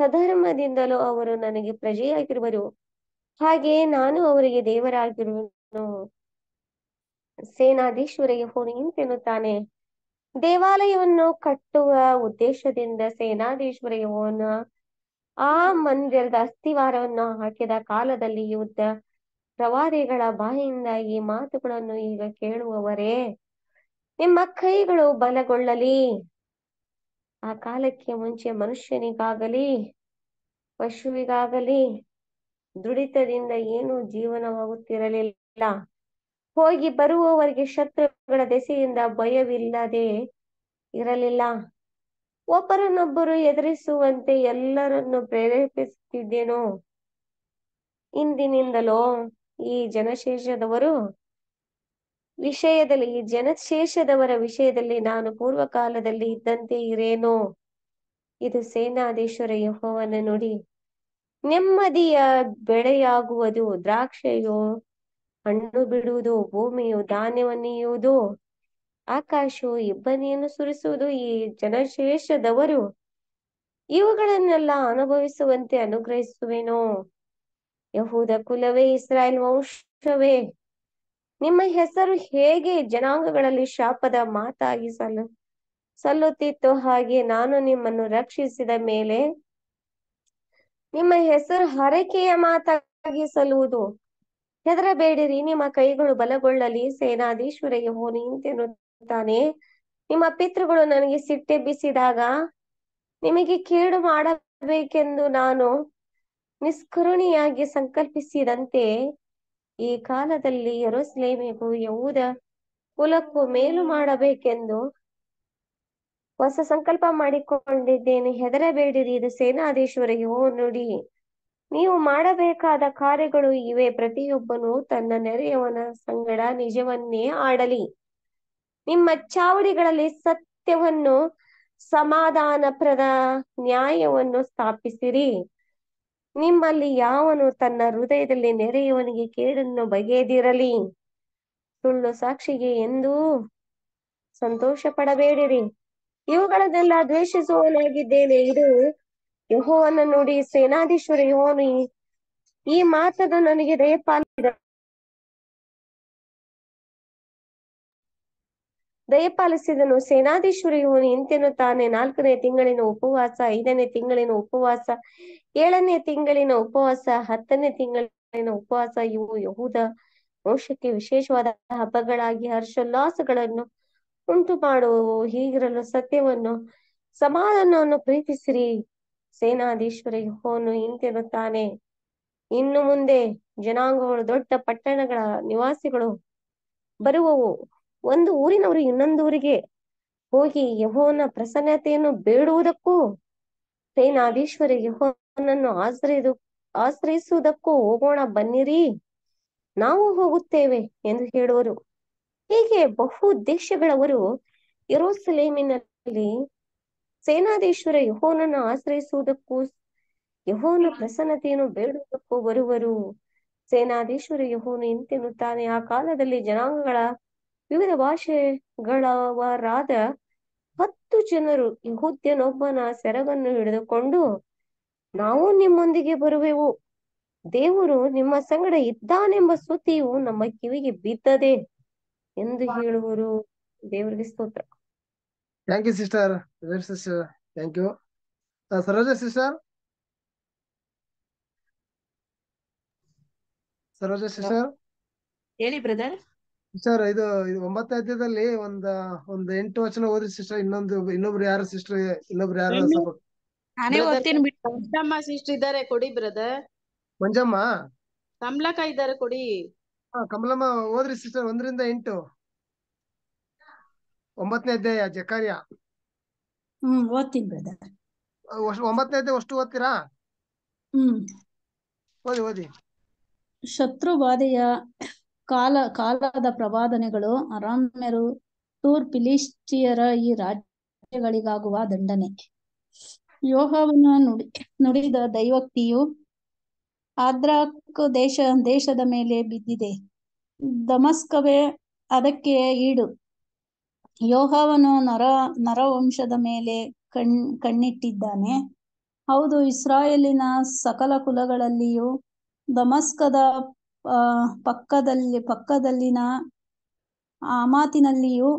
ಸಧರ್ಮದಿಂದಲೂ ಅವರು ನನಗೆ ಪ್ರಜೆಯಾಗಿರುವರು ಹಾಗೆ ನಾನು ಅವರಿಗೆ ದೇವರಾಗಿರುವನು ಸೇನಾಧೀಶ್ವರಿಗೆ ಹೋಗಿ ಇಂತೆನ್ನುತ್ತಾನೆ ದೇವಾಲಯವನ್ನು ಕಟ್ಟುವ ಉದ್ದೇಶದಿಂದ ಸೇನಾಧೀಶ್ವರಿಗೆ ಹೋನ ಆ ಮಂದಿರದ ಅಸ್ಥಿವಾರವನ್ನು ಹಾಕಿದ ಕಾಲದಲ್ಲಿ ಯುದ್ಧ ಪ್ರವಾದಿಗಳ ಬಾಯಿಯಿಂದ ಈ ಮಾತುಗಳನ್ನು ಈಗ ಕೇಳುವವರೇ ನಿಮ್ಮ ಕೈಗಳು ಬಲಗೊಳ್ಳಲಿ ಆ ಕಾಲಕ್ಕೆ ಮುಂಚೆ ಮನುಷ್ಯನಿಗಾಗಲಿ ಪಶುವಿಗಾಗಲಿ ದುಡಿತದಿಂದ ಏನು ಜೀವನವಾಗುತ್ತಿರಲಿಲ್ಲ ಹೋಗಿ ಬರುವವರಿಗೆ ಶತ್ರುಗಳ ದೆಸೆಯಿಂದ ಭಯವಿಲ್ಲದೆ ಇರಲಿಲ್ಲ ಒಬ್ಬರನ್ನೊಬ್ಬರು ಎದುರಿಸುವಂತೆ ಎಲ್ಲರನ್ನು ಪ್ರೇರೇಪಿಸುತ್ತಿದ್ದೇನೋ ಇಂದಿನಿಂದಲೋ ಈ ಜನಶೇಷದವರು ವಿಷಯದಲ್ಲಿ ಈ ಜನಶೇಷದವರ ವಿಷಯದಲ್ಲಿ ನಾನು ಪೂರ್ವಕಾಲದಲ್ಲಿ ಇದ್ದಂತೆ ಇರೇನೋ ಇದು ಸೇನಾಧೀಶ್ವರ ಯಹೋವನ ನೋಡಿ ನೆಮ್ಮದಿಯ ಬೆಳೆಯಾಗುವುದು ದ್ರಾಕ್ಷೆಯೋ ಹಣ್ಣು ಬಿಡುವುದು ಭೂಮಿಯು ಧಾನ್ಯವನ್ನೆಯುವುದು ಆಕಾಶವು ಇಬ್ಬನಿಯನ್ನು ಸುರಿಸುವುದು ಈ ಜನಶೇಷದವರು ಇವುಗಳನ್ನೆಲ್ಲ ಅನುಭವಿಸುವಂತೆ ಅನುಗ್ರಹಿಸುವೆನು ಯಹೂದ ಕುಲವೇ ಇಸ್ರಾಯೇಲ್ ವಂಶವೇ ನಿಮ್ಮ ಹೆಸರು ಹೇಗೆ ಜನಾಂಗಗಳಲ್ಲಿ ಶಾಪದ ಮಾತಾಗಿ ಸಲ್ಲ ಸಲ್ಲುತ್ತಿತ್ತು ಹಾಗೆ ನಾನು ನಿಮ್ಮನ್ನು ರಕ್ಷಿಸಿದ ಮೇಲೆ ನಿಮ್ಮ ಹೆಸರು ಹರಕೆಯ ಮಾತಾಗಿ ಸಲ್ಲುವುದು ಹೆದರಬೇಡಿರಿ ನಿಮ್ಮ ಕೈಗಳು ಬಲಗೊಳ್ಳಲಿ ಸೇನಾಧೀಶ್ವರ ಯಹೋ ನಿಂತಿರುತ್ತಾನೆ ನಿಮ್ಮ ಪಿತೃಗಳು ನನಗೆ ಸಿಟ್ಟೆಬ್ಬಿಸಿದಾಗ ನಿಮಗೆ ಕೇಡು ಮಾಡಬೇಕೆಂದು ನಾನು ನಿಸ್ಕರುಣಿಯಾಗಿ ಸಂಕಲ್ಪಿಸಿದಂತೆ ಈ ಕಾಲದಲ್ಲಿ ಯರುಸಲೇಮಿಗೂ ಯಹೂದ ಕುಲಕ್ಕೂ ಮೇಲು ಮಾಡಬೇಕೆಂದು ಹೊಸ ಸಂಕಲ್ಪ ಮಾಡಿಕೊಂಡಿದ್ದೇನೆ ಹೆದರಬೇಡಿರಿ ಇದು ಸೇನಾಧೀಶ್ವರ ಹೋ ನುಡಿ ನೀವು ಮಾಡಬೇಕಾದ ಕಾರ್ಯಗಳು ಇವೆ ಪ್ರತಿಯೊಬ್ಬನು ತನ್ನ ನೆರೆಯವನ ಸಂಗಡ ನಿಜವನ್ನೇ ಆಡಲಿ ನಿಮ್ಮ ಚಾವಡಿಗಳಲ್ಲಿ ಸತ್ಯವನ್ನು ಸಮಾಧಾನಪ್ರದ ನ್ಯಾಯವನ್ನು ಸ್ಥಾಪಿಸಿರಿ ನಿಮ್ಮಲ್ಲಿ ಯಾವನು ತನ್ನ ಹೃದಯದಲ್ಲಿ ನೆರೆಯವನಿಗೆ ಕೇಡನ್ನು ಬಗೆದಿರಲಿ ಸುಳ್ಳು ಸಾಕ್ಷಿಗೆ ಎಂದೂ ಸಂತೋಷ ಪಡಬೇಡಿರಿ ಇವುಗಳನ್ನೆಲ್ಲ ದ್ವೇಷಿಸುವವನಾಗಿದ್ದೇನೆ ಇದು ಯಹೋವನ್ನ ನೋಡಿ ಸೇನಾಧೀಶ್ವರ ಯಹೋನು ಈ ಮಾತನ್ನು ನನಗೆ ದಯಪಾಲಿಸಿದ ದಯಪಾಲಿಸಿದನು ಸೇನಾಧೀಶ್ವರಿ ಹೋನಿ ಇಂತೆನು ತಾನೆ ನಾಲ್ಕನೇ ತಿಂಗಳಿನ ಉಪವಾಸ ಐದನೇ ತಿಂಗಳಿನ ಉಪವಾಸ ಏಳನೇ ತಿಂಗಳಿನ ಉಪವಾಸ ಹತ್ತನೇ ತಿಂಗಳಿನ ಉಪವಾಸ ಇವು ಯಹೂದ ವಂಶಕ್ಕೆ ವಿಶೇಷವಾದ ಹಬ್ಬಗಳಾಗಿ ಹರ್ಷೋಲ್ಲಾಸಗಳನ್ನು ಉಂಟು ಮಾಡುವವು ಹೀಗಿರಲು ಸತ್ಯವನ್ನು ಸಮಾಧಾನವನ್ನು ಪ್ರೀತಿಸಿರಿ ಸೇನಾಧೀಶ್ವರ ಯಹೋನು ಹಿಂತಿರುತ್ತಾನೆ ಇನ್ನು ಮುಂದೆ ಜನಾಂಗಗಳು ದೊಡ್ಡ ಪಟ್ಟಣಗಳ ನಿವಾಸಿಗಳು ಬರುವವು ಒಂದು ಊರಿನವರು ಇನ್ನೊಂದು ಊರಿಗೆ ಹೋಗಿ ಯಹೋನ ಪ್ರಸನ್ನತೆಯನ್ನು ಬೇಡುವುದಕ್ಕೂ ಸೇನಾಧೀಶ್ವರ ಯಹೋನನ್ನು ಆಶ್ರಯದು ಆಶ್ರಯಿಸುವುದಕ್ಕೂ ಹೋಗೋಣ ಬನ್ನಿರಿ ನಾವು ಹೋಗುತ್ತೇವೆ ಎಂದು ಹೇಳುವರು ಹೀಗೆ ಬಹು ದೇಶಗಳವರು ಸಲೀಮಿನಲ್ಲಿ ಸೇನಾದೇಶ್ವರ ಯಹೋನನ್ನು ಆಶ್ರಯಿಸುವುದಕ್ಕೂ ಯಹೋನ ಪ್ರಸನ್ನತೆಯನ್ನು ಬೇಡುವುದಕ್ಕೂ ಬರುವರು ಸೇನಾದೇಶ್ವರ ಯಹೋನು ಎಂತೆನ್ನುತ್ತಾನೆ ಆ ಕಾಲದಲ್ಲಿ ಜನಾಂಗಗಳ ವಿವಿಧ ಭಾಷೆಗಳವರಾದ ಹತ್ತು ಜನರು ಯಹೋದ್ಯನೊಬ್ಬನ ಸೆರಗನ್ನು ಹಿಡಿದುಕೊಂಡು ನಾವು ನಿಮ್ಮೊಂದಿಗೆ ಬರುವೆವು ದೇವರು ನಿಮ್ಮ ಸಂಗಡ ಇದ್ದಾನೆಂಬ ಸ್ತುತಿಯು ನಮ್ಮ ಕಿವಿಗೆ ಬಿದ್ದದೆ ಎಂದು ಹೇಳುವರು ದೇವರಿಗೆ ಸ್ತೋತ್ರ thank you sister sister thank you Saroja sister Saroja sister ಹೇಳಿ ಬ್ರದರ್ ಸಿಸ್ಟರ್ ಇದು ಇದು ಅಧ್ಯದಲ್ಲಿ ಅಧ್ಯಾಯದಲ್ಲಿ ಒಂದ್ ಎಂಟು ವಚನ ಓದಿ ಸಿಸ್ಟರ್ ಇನ್ನೊಂದು ಇನ್ನೊಬ್ರು ಯಾರು ಸಿಸ್ಟರ್ ಇನ್ನೊಬ್ರು ಯಾರು ಬಿಟ್ಟು ಮಂಜಮ್ಮ ಸಿಸ್ಟರ್ ಇದ್ದಾರೆ ಕೊಡಿ ಬ್ರದರ್ ಮಂಜಮ್ಮ ಕಮಲಕ್ಕ ಇದ್ದಾರೆ ಕೊಡಿ ಹಾ ಕಮಲಮ್ಮ ಓದ್ರಿ ಸಿಸ್ಟರ್ ಒಂದರಿಂದ ಎಂಟು ಒಂಬತ್ತನೇ ಅಧ್ಯಾಯ ಜಕಾರ್ಯ ಹ್ಮ್ ಓದ್ತೀನಿ ಬ್ರದರ್ ಒಂಬತ್ತನೇ ಅಧ್ಯಾಯ ಅಷ್ಟು ಓದ್ತೀರಾ ಹ್ಮ್ ಓದಿ ಓದಿ ಶತ್ರು ಬಾಧೆಯ ಕಾಲ ಕಾಲದ ಪ್ರವಾದನೆಗಳು ಅರಾಮ್ಯರು ಟೂರ್ ಪಿಲಿಸ್ಟಿಯರ ಈ ರಾಜ್ಯಗಳಿಗಾಗುವ ದಂಡನೆ ಯೋಹವನ್ನು ನುಡಿ ನುಡಿದ ದೈವಕ್ತಿಯು ಆದ್ರಾಕ್ ದೇಶ ದೇಶದ ಮೇಲೆ ಬಿದ್ದಿದೆ ದಮಸ್ಕವೇ ಅದಕ್ಕೆ ಈಡು ಯೋಹವನು ನರ ನರವಂಶದ ಮೇಲೆ ಕಣ್ ಕಣ್ಣಿಟ್ಟಿದ್ದಾನೆ ಹೌದು ಇಸ್ರಾಯೇಲಿನ ಸಕಲ ಕುಲಗಳಲ್ಲಿಯೂ ದಮಸ್ಕದ ಪಕ್ಕದಲ್ಲಿ ಪಕ್ಕದಲ್ಲಿನ ಆಮಾತಿನಲ್ಲಿಯೂ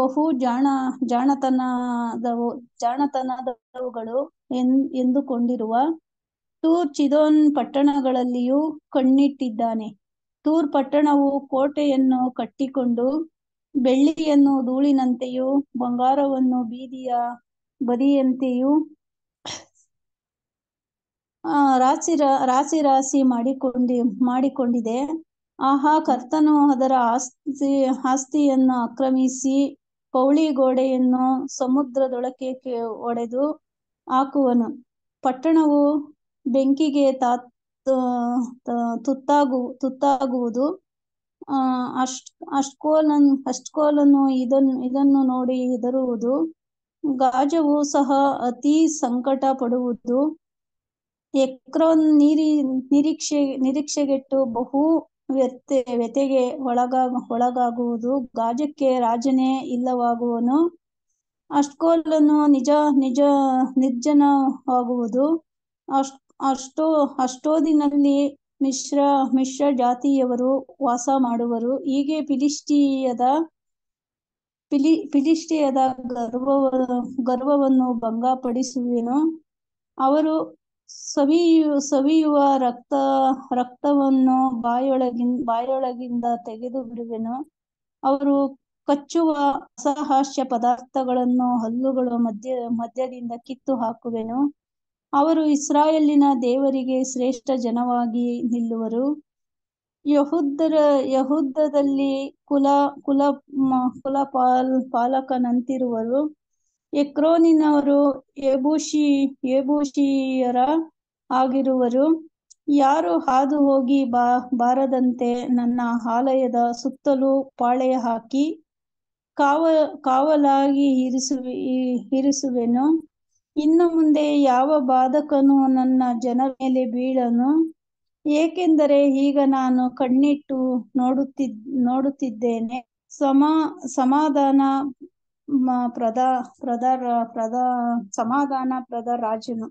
ಬಹು ಜಾಣ ಜಾಣತನದವು ಜಾಣತನದವುಗಳು ಎನ್ ಎಂದುಕೊಂಡಿರುವ ಟೂರ್ ಚಿದೋನ್ ಪಟ್ಟಣಗಳಲ್ಲಿಯೂ ಕಣ್ಣಿಟ್ಟಿದ್ದಾನೆ ಟೂರ್ ಪಟ್ಟಣವು ಕೋಟೆಯನ್ನು ಕಟ್ಟಿಕೊಂಡು ಬೆಳ್ಳಿಯನ್ನು ಧೂಳಿನಂತೆಯೂ ಬಂಗಾರವನ್ನು ಬೀದಿಯ ಬದಿಯಂತೆಯೂ ಆ ರಾಶಿ ರಾಶಿ ರಾಶಿ ಮಾಡಿಕೊಂಡಿ ಮಾಡಿಕೊಂಡಿದೆ ಆಹಾ ಕರ್ತನು ಅದರ ಆಸ್ತಿ ಆಸ್ತಿಯನ್ನು ಆಕ್ರಮಿಸಿ ಪೌಳಿ ಗೋಡೆಯನ್ನು ಸಮುದ್ರದೊಳಕ್ಕೆ ಒಡೆದು ಹಾಕುವನು ಪಟ್ಟಣವು ಬೆಂಕಿಗೆ ತಾ ತುತ್ತಾಗು ತುತ್ತಾಗುವುದು ಅಷ್ಟ್ ಅಷ್ಟ್ ಕೋಲನ್ನು ಇದನ್ನು ಇದನ್ನು ನೋಡಿ ಹೆದರುವುದು ಗಾಜವು ಸಹ ಅತಿ ಸಂಕಟ ಪಡುವುದು ಎಕ್ರೋನ್ ನೀರಿ ನಿರೀಕ್ಷೆ ನಿರೀಕ್ಷೆಗೆಟ್ಟು ಬಹು ವ್ಯತ್ಯ ವ್ಯತೆಗೆ ಒಳಗ ಒಳಗಾಗುವುದು ಗಾಜಕ್ಕೆ ರಾಜನೇ ಇಲ್ಲವಾಗುವನು ಅಷ್ಟಕೋಲನ್ನು ನಿಜ ನಿಜ ನಿರ್ಜನವಾಗುವುದು ಅಷ್ಟ್ ಅಷ್ಟೋ ದಿನಲ್ಲಿ ಮಿಶ್ರ ಮಿಶ್ರ ಜಾತಿಯವರು ವಾಸ ಮಾಡುವರು ಹೀಗೆ ಪಿಲಿಷ್ಟಿಯದ ಪಿಲಿ ಪಿಲಿಷ್ಟಿಯದ ಗರ್ವ ಗರ್ವವನ್ನು ಭಂಗಪಡಿಸುವೆನು ಅವರು ಸವಿಯು ಸವಿಯುವ ರಕ್ತ ರಕ್ತವನ್ನು ಬಾಯೊಳಗಿನ್ ಬಾಯೊಳಗಿಂದ ತೆಗೆದು ಬಿಡುವೆನು ಅವರು ಕಚ್ಚುವ ಅಸಹಾಸ್ಯ ಪದಾರ್ಥಗಳನ್ನು ಹಲ್ಲುಗಳ ಮಧ್ಯ ಮಧ್ಯದಿಂದ ಕಿತ್ತು ಹಾಕುವೆನು ಅವರು ಇಸ್ರಾಯೇಲಿನ ದೇವರಿಗೆ ಶ್ರೇಷ್ಠ ಜನವಾಗಿ ನಿಲ್ಲುವರು ಯಹುದ್ದರ ಯಹುದ್ದದಲ್ಲಿ ಕುಲ ಕುಲ ಕುಲ ಪಾಲ್ ಪಾಲಕನಂತಿರುವರು ಎಕ್ರೋನಿನವರು ಎಬೂಷಿ ಎಬೂಷಿಯರ ಆಗಿರುವರು ಯಾರು ಹಾದು ಹೋಗಿ ಬಾ ಬಾರದಂತೆ ನನ್ನ ಆಲಯದ ಸುತ್ತಲೂ ಪಾಳೆಯ ಹಾಕಿ ಕಾವ ಕಾವಲಾಗಿ ಇರಿಸುವೆ ಇರಿಸುವೆನು ಇನ್ನು ಮುಂದೆ ಯಾವ ಬಾಧಕನು ನನ್ನ ಜನ ಮೇಲೆ ಬೀಳನು ಏಕೆಂದರೆ ಈಗ ನಾನು ಕಣ್ಣಿಟ್ಟು ನೋಡುತ್ತಿದ್ ನೋಡುತ್ತಿದ್ದೇನೆ ಸಮ ಸಮಾಧಾನ ಪ್ರದ ಪ್ರದ ಪ್ರದ ಸಮಾಧಾನ ಪ್ರದ ರಾಜನು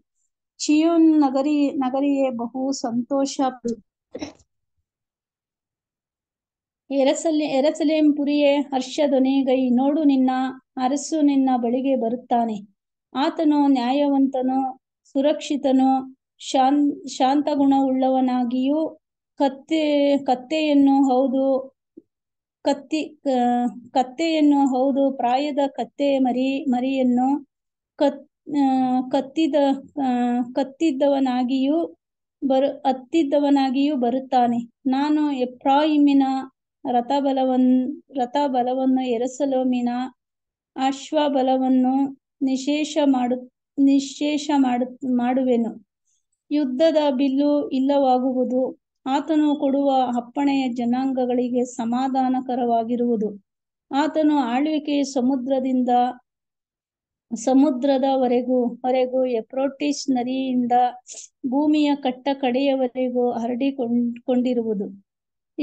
ಚಿಯೋನ್ ನಗರಿ ನಗರಿಯೇ ಬಹು ಸಂತೋಷ ಎರಸಲೆ ಎರಸಲೇಂ ಪುರಿಯೇ ಹರ್ಷ ಧ್ವನಿಗೈ ನೋಡು ನಿನ್ನ ಅರಸು ನಿನ್ನ ಬಳಿಗೆ ಬರುತ್ತಾನೆ ಆತನು ನ್ಯಾಯವಂತನು ಸುರಕ್ಷಿತನೋ ಶಾನ್ ಶಾಂತಗುಣವುಳ್ಳವನಾಗಿಯೂ ಕತ್ತೆ ಕತ್ತೆಯನ್ನು ಹೌದು ಕತ್ತಿ ಕತ್ತೆಯನ್ನು ಹೌದು ಪ್ರಾಯದ ಕತ್ತೆ ಮರಿ ಮರಿಯನ್ನು ಕತ್ ಕತ್ತಿದ ಕತ್ತಿದ್ದವನಾಗಿಯೂ ಬರು ಹತ್ತಿದ್ದವನಾಗಿಯೂ ಬರುತ್ತಾನೆ ನಾನು ಎಪ್ರಾಯಿಮಿನ ರಥಬಲವನ್ ರಥಬಲವನ್ನು ಎರಸಲೋಮಿನ ಅಶ್ವಬಲವನ್ನು ನಿಶೇಷ ಮಾಡು ನಿಶೇಷ ಮಾಡು ಮಾಡುವೆನು ಯುದ್ಧದ ಬಿಲ್ಲು ಇಲ್ಲವಾಗುವುದು ಆತನು ಕೊಡುವ ಅಪ್ಪಣೆಯ ಜನಾಂಗಗಳಿಗೆ ಸಮಾಧಾನಕರವಾಗಿರುವುದು ಆತನು ಆಳ್ವಿಕೆ ಸಮುದ್ರದಿಂದ ಸಮುದ್ರದವರೆಗೂ ವರೆಗೂ ಎಪ್ರೋಟಿಸ್ ನದಿಯಿಂದ ಭೂಮಿಯ ಕಟ್ಟ ಕಡೆಯವರೆಗೂ ಹರಡಿಕೊಂಡ್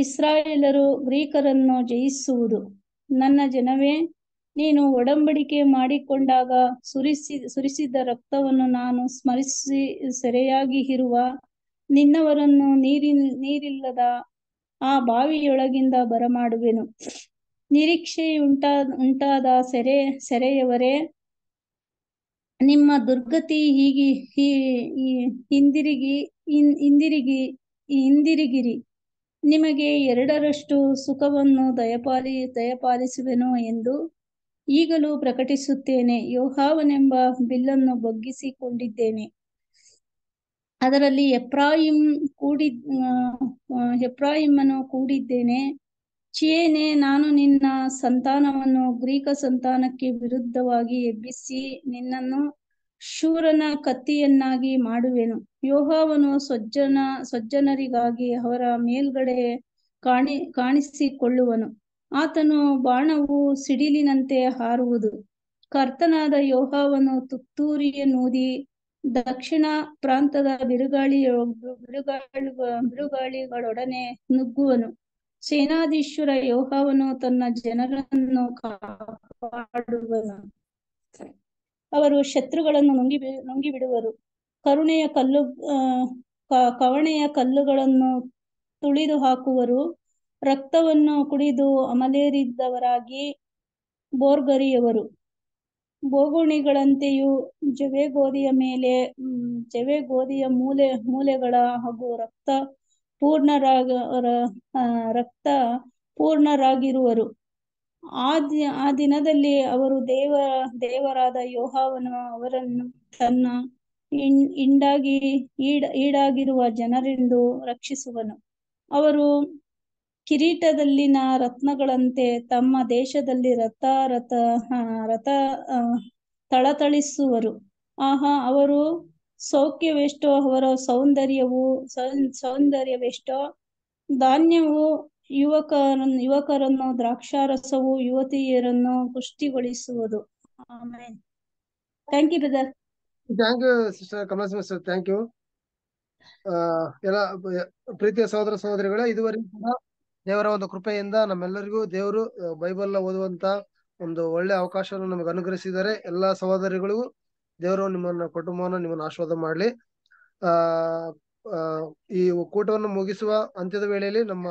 ಇಸ್ರಾಯೇಲರು ಗ್ರೀಕರನ್ನು ಜಯಿಸುವುದು ನನ್ನ ಜನವೇ ನೀನು ಒಡಂಬಡಿಕೆ ಮಾಡಿಕೊಂಡಾಗ ಸುರಿಸಿ ಸುರಿಸಿದ ರಕ್ತವನ್ನು ನಾನು ಸ್ಮರಿಸಿ ಸೆರೆಯಾಗಿ ಇರುವ ನಿನ್ನವರನ್ನು ನೀರಿ ನೀರಿಲ್ಲದ ಆ ಬಾವಿಯೊಳಗಿಂದ ಬರಮಾಡುವೆನು ನಿರೀಕ್ಷೆ ಉಂಟಾದ ಉಂಟಾದ ಸೆರೆ ಸೆರೆಯವರೇ ನಿಮ್ಮ ದುರ್ಗತಿ ಹೀಗೆ ಹಿಂದಿರುಗಿ ಹಿಂದಿರುಗಿ ಹಿಂದಿರುಗಿರಿ ನಿಮಗೆ ಎರಡರಷ್ಟು ಸುಖವನ್ನು ದಯಪಾಲಿ ದಯಪಾಲಿಸುವೆನು ಎಂದು ಈಗಲೂ ಪ್ರಕಟಿಸುತ್ತೇನೆ ಯೋಹಾವನೆಂಬ ಬಿಲ್ಲನ್ನು ಬಗ್ಗಿಸಿಕೊಂಡಿದ್ದೇನೆ ಅದರಲ್ಲಿ ಎಪ್ರಾಯಿಂ ಕೂಡಿ ಎಪ್ರಾಯಿಮನ್ನು ಕೂಡಿದ್ದೇನೆ ಚಿಯೇನೆ ನಾನು ನಿನ್ನ ಸಂತಾನವನ್ನು ಗ್ರೀಕ ಸಂತಾನಕ್ಕೆ ವಿರುದ್ಧವಾಗಿ ಎಬ್ಬಿಸಿ ನಿನ್ನನ್ನು ಶೂರನ ಕತ್ತಿಯನ್ನಾಗಿ ಮಾಡುವೆನು ಯೋಹಾವನು ಸಜ್ಜನ ಸಜ್ಜನರಿಗಾಗಿ ಅವರ ಮೇಲ್ಗಡೆ ಕಾಣಿ ಕಾಣಿಸಿಕೊಳ್ಳುವನು ಆತನು ಬಾಣವು ಸಿಡಿಲಿನಂತೆ ಹಾರುವುದು ಕರ್ತನಾದ ಯೋಹವನ್ನು ತುತ್ತೂರಿಯ ನೂದಿ ದಕ್ಷಿಣ ಪ್ರಾಂತದ ಬಿರುಗಾಳಿ ಬಿರುಗಾಳಿ ಬಿರುಗಾಳಿಗಳೊಡನೆ ನುಗ್ಗುವನು ಸೇನಾಧೀಶ್ವರ ಯೋಹವನ್ನು ತನ್ನ ಜನರನ್ನು ಕಾಪಾಡುವನು ಅವರು ಶತ್ರುಗಳನ್ನು ನುಂಗಿ ನುಂಗಿ ಬಿಡುವರು ಕರುಣೆಯ ಕಲ್ಲು ಕವಣೆಯ ಕಲ್ಲುಗಳನ್ನು ತುಳಿದು ಹಾಕುವರು ರಕ್ತವನ್ನು ಕುಡಿದು ಅಮಲೇರಿದ್ದವರಾಗಿ ಬೋರ್ಗರಿಯವರು ಬೋಗುಣಿಗಳಂತೆಯೂ ಜವೆ ಗೋಧಿಯ ಮೇಲೆ ಜವೆ ಗೋಧಿಯ ಮೂಲೆ ಮೂಲೆಗಳ ಹಾಗೂ ರಕ್ತ ಪೂರ್ಣರಾಗ ರಕ್ತ ಪೂರ್ಣರಾಗಿರುವರು ಆ ಆ ದಿನದಲ್ಲಿ ಅವರು ದೇವ ದೇವರಾದ ಯೋಹಾವನು ಅವರನ್ನು ತನ್ನ ಇಂಡಾಗಿ ಈಡ ಈಡಾಗಿರುವ ಜನರೆಂದು ರಕ್ಷಿಸುವನು ಅವರು ಕಿರೀಟದಲ್ಲಿನ ರತ್ನಗಳಂತೆ ತಮ್ಮ ದೇಶದಲ್ಲಿ ರಥ ರಥ ರಥ ತಳತಳಿಸುವರು ಆಹಾ ಅವರು ಸೌಖ್ಯವೆಷ್ಟೋ ಅವರ ಸೌಂದರ್ಯವು ಸೌಂದರ್ಯವೆಷ್ಟೋ ಧಾನ್ಯವು ಯುವಕ ಯುವಕರನ್ನು ದ್ರಾಕ್ಷಾರಸವು ಯುವತಿಯರನ್ನು ಪುಷ್ಟಿಗೊಳಿಸುವುದು ಆಮೇಲೆ thank you brother thank you sister Kamala thank you ಎಲ್ಲ ಪ್ರೀತಿಯ ಸಹೋದರ ಸಹೋದರಿಗಳ ಇದುವರೆಗೂ ದೇವರ ಒಂದು ಕೃಪೆಯಿಂದ ನಮ್ಮೆಲ್ಲರಿಗೂ ದೇವರು ಬೈಬಲ್ ನ ಓದುವಂತ ಒಂದು ಒಳ್ಳೆ ಅವಕಾಶವನ್ನು ನಮಗೆ ಅನುಗ್ರಹಿಸಿದರೆ ಎಲ್ಲಾ ಸಹೋದರಿಗಳಿಗೂ ದೇವರು ನಿಮ್ಮನ್ನ ಕುಟುಂಬವನ್ನು ನಿಮ್ಮನ್ನು ಆಶೀರ್ವಾದ ಮಾಡಲಿ ಆ ಈ ಕೂಟವನ್ನು ಮುಗಿಸುವ ಅಂತ್ಯದ ವೇಳೆಯಲ್ಲಿ ನಮ್ಮ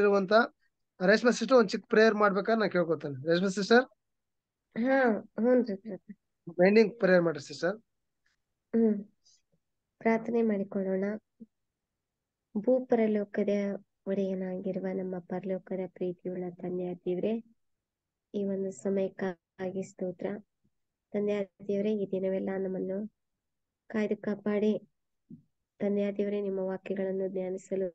ಇರುವಂತ ರೇಷ್ಮೆ ಸಿಸ್ಟರ್ ಒಂದ್ ಚಿಕ್ಕ ಪ್ರೇಯರ್ ಮಾಡ್ಬೇಕಾದ್ರೆ ನಾ ಕೇಳ್ಕೊತೇನೆ ರೇಷ್ಮೆ ಸಿಸ್ಟರ್ ಬೈಂಡಿಂಗ್ ಪ್ರೇಯರ್ ಮಾಡ್ರಿ ಸಿಸ್ಟರ್ ಪ್ರಾರ್ಥನೆ ಮಾಡಿಕೊಳ್ಳೋಣ ಭೂಪರಲೋಕದ ಒಡೆಯನಾಗಿರುವ ನಮ್ಮ ಪರಲೋಕದ ಪ್ರೀತಿಯುಳ್ಳ ತಂದೆಯ ಈ ಒಂದು ಸಮಯಕ್ಕಾಗಿ ಸ್ತೋತ್ರ ತಂದೆಯ ದೇವರೇ ಈ ದಿನವೆಲ್ಲ ನಮ್ಮನ್ನು ಕಾಯ್ದು ಕಾಪಾಡಿ ತಂದೆಯ ನಿಮ್ಮ ವಾಕ್ಯಗಳನ್ನು ಧ್ಯಾನಿಸಲು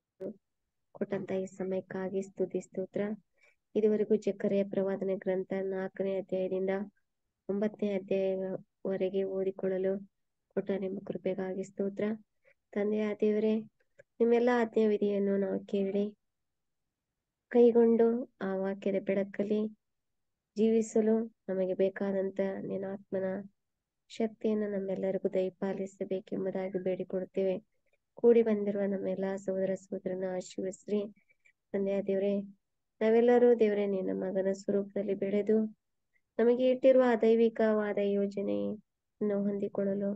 ಕೊಟ್ಟಂತ ಈ ಸಮಯಕ್ಕಾಗಿ ಸ್ತುತಿ ಸ್ತೋತ್ರ ಇದುವರೆಗೂ ಚಕ್ಕರೆಯ ಪ್ರವಾದನೆ ಗ್ರಂಥ ನಾಲ್ಕನೇ ಅಧ್ಯಾಯದಿಂದ ಒಂಬತ್ತನೇ ಅಧ್ಯಾಯವರೆಗೆ ಓದಿಕೊಳ್ಳಲು ಕೊಟ್ಟ ನಿಮ್ಮ ಕೃಪೆಗಾಗಿ ಸ್ತೋತ್ರ ತಂದೆಯ ನಿಮ್ಮೆಲ್ಲ ಆಜ್ಞೆ ವಿಧಿಯನ್ನು ನಾವು ಕೇಳಿ ಕೈಗೊಂಡು ಆ ವಾಕ್ಯದ ಬೆಳಕಲ್ಲಿ ಜೀವಿಸಲು ನಮಗೆ ಬೇಕಾದಂತ ನಿನ್ನ ಆತ್ಮನ ಶಕ್ತಿಯನ್ನು ನಮ್ಮೆಲ್ಲರಿಗೂ ದಯಪಾಲಿಸಬೇಕೆಂಬುದಾಗಿ ಬೇಡಿಕೊಡುತ್ತೇವೆ ಕೂಡಿ ಬಂದಿರುವ ನಮ್ಮೆಲ್ಲಾ ಸಹೋದರ ಸಹೋದರನ ಆಶೀರ್ವಿಸ್ರಿ ತಂದೆಯ ದೇವ್ರೆ ನಾವೆಲ್ಲರೂ ದೇವರೇ ನಿನ್ನ ಮಗನ ಸ್ವರೂಪದಲ್ಲಿ ಬೆಳೆದು ನಮಗೆ ಇಟ್ಟಿರುವ ದೈವಿಕವಾದ ಯೋಜನೆಯನ್ನು ಹೊಂದಿಕೊಳ್ಳಲು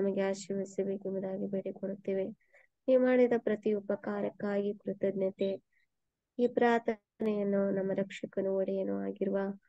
ನಮಗೆ ಆಶೀರ್ವಿಸಬೇಕೆಂಬುದಾಗಿ ಬೇಡಿಕೊಡುತ್ತೇವೆ ಈ ಮಾಡಿದ ಪ್ರತಿ ಉಪಕಾರಕ್ಕಾಗಿ ಕೃತಜ್ಞತೆ ಈ ಪ್ರಾರ್ಥನೆಯನ್ನು ನಮ್ಮ ರಕ್ಷಕನು ಒಡೆಯನು ಆಗಿರುವ